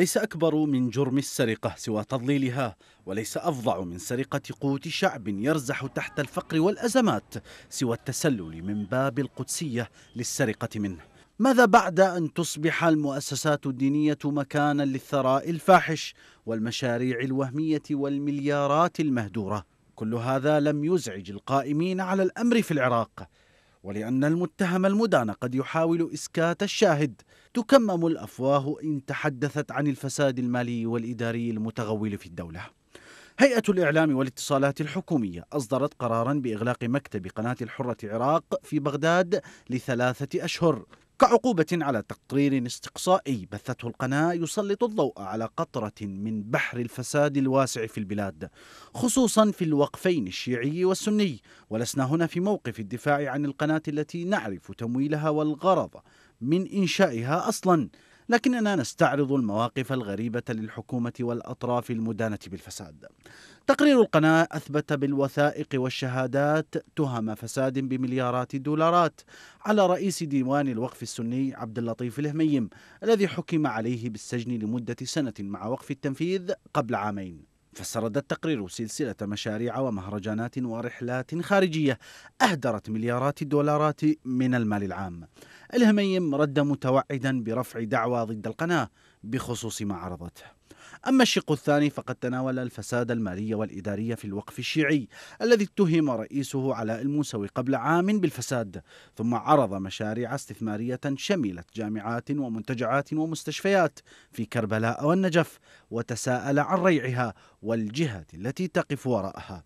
ليس أكبر من جرم السرقة سوى تضليلها وليس أفظع من سرقة قوت شعب يرزح تحت الفقر والأزمات سوى التسلل من باب القدسية للسرقة منه ماذا بعد أن تصبح المؤسسات الدينية مكانا للثراء الفاحش والمشاريع الوهمية والمليارات المهدورة كل هذا لم يزعج القائمين على الأمر في العراق ولأن المتهم المدان قد يحاول إسكات الشاهد تكمم الأفواه إن تحدثت عن الفساد المالي والإداري المتغول في الدولة هيئة الإعلام والاتصالات الحكومية أصدرت قرارا بإغلاق مكتب قناة الحرة عراق في بغداد لثلاثة أشهر كعقوبة على تقرير استقصائي بثته القناة يسلط الضوء على قطرة من بحر الفساد الواسع في البلاد خصوصا في الوقفين الشيعي والسني ولسنا هنا في موقف الدفاع عن القناة التي نعرف تمويلها والغرض من إنشائها أصلاً لكننا نستعرض المواقف الغريبة للحكومة والأطراف المدانة بالفساد تقرير القناة أثبت بالوثائق والشهادات تهم فساد بمليارات الدولارات على رئيس ديوان الوقف السني عبد اللطيف الهميم الذي حكم عليه بالسجن لمدة سنة مع وقف التنفيذ قبل عامين فسرد التقرير سلسلة مشاريع ومهرجانات ورحلات خارجية أهدرت مليارات الدولارات من المال العام الهميم رد متوعدا برفع دعوى ضد القناة بخصوص ما عرضته أما الشق الثاني فقد تناول الفساد المالي والإداري في الوقف الشيعي الذي اتهم رئيسه علاء الموسوي قبل عام بالفساد ثم عرض مشاريع استثمارية شملت جامعات ومنتجعات ومستشفيات في كربلاء والنجف وتساءل عن ريعها والجهة التي تقف وراءها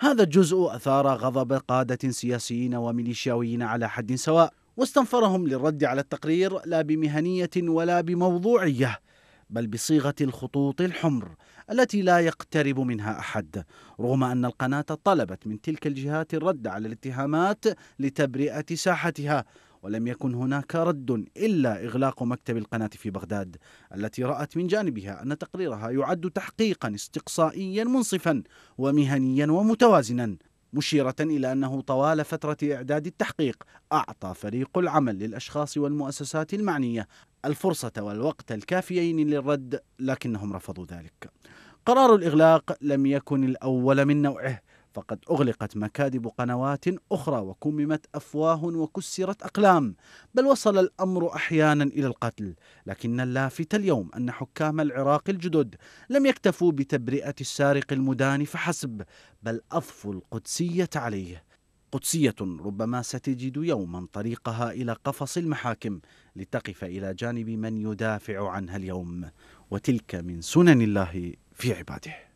هذا الجزء أثار غضب قادة سياسيين وميليشياويين على حد سواء واستنفرهم للرد على التقرير لا بمهنية ولا بموضوعية بل بصيغة الخطوط الحمر التي لا يقترب منها أحد رغم أن القناة طلبت من تلك الجهات الرد على الاتهامات لتبرئة ساحتها ولم يكن هناك رد إلا إغلاق مكتب القناة في بغداد التي رأت من جانبها أن تقريرها يعد تحقيقا استقصائيا منصفا ومهنيا ومتوازنا مشيرة إلى أنه طوال فترة إعداد التحقيق أعطى فريق العمل للأشخاص والمؤسسات المعنية الفرصة والوقت الكافيين للرد لكنهم رفضوا ذلك قرار الإغلاق لم يكن الأول من نوعه فقد أغلقت مكاتب قنوات أخرى وكممت أفواه وكسرت أقلام بل وصل الأمر أحيانا إلى القتل لكن اللافت اليوم أن حكام العراق الجدد لم يكتفوا بتبرئة السارق المدان فحسب بل أضفوا القدسية عليه قدسية ربما ستجد يوما طريقها إلى قفص المحاكم لتقف إلى جانب من يدافع عنها اليوم وتلك من سنن الله في عباده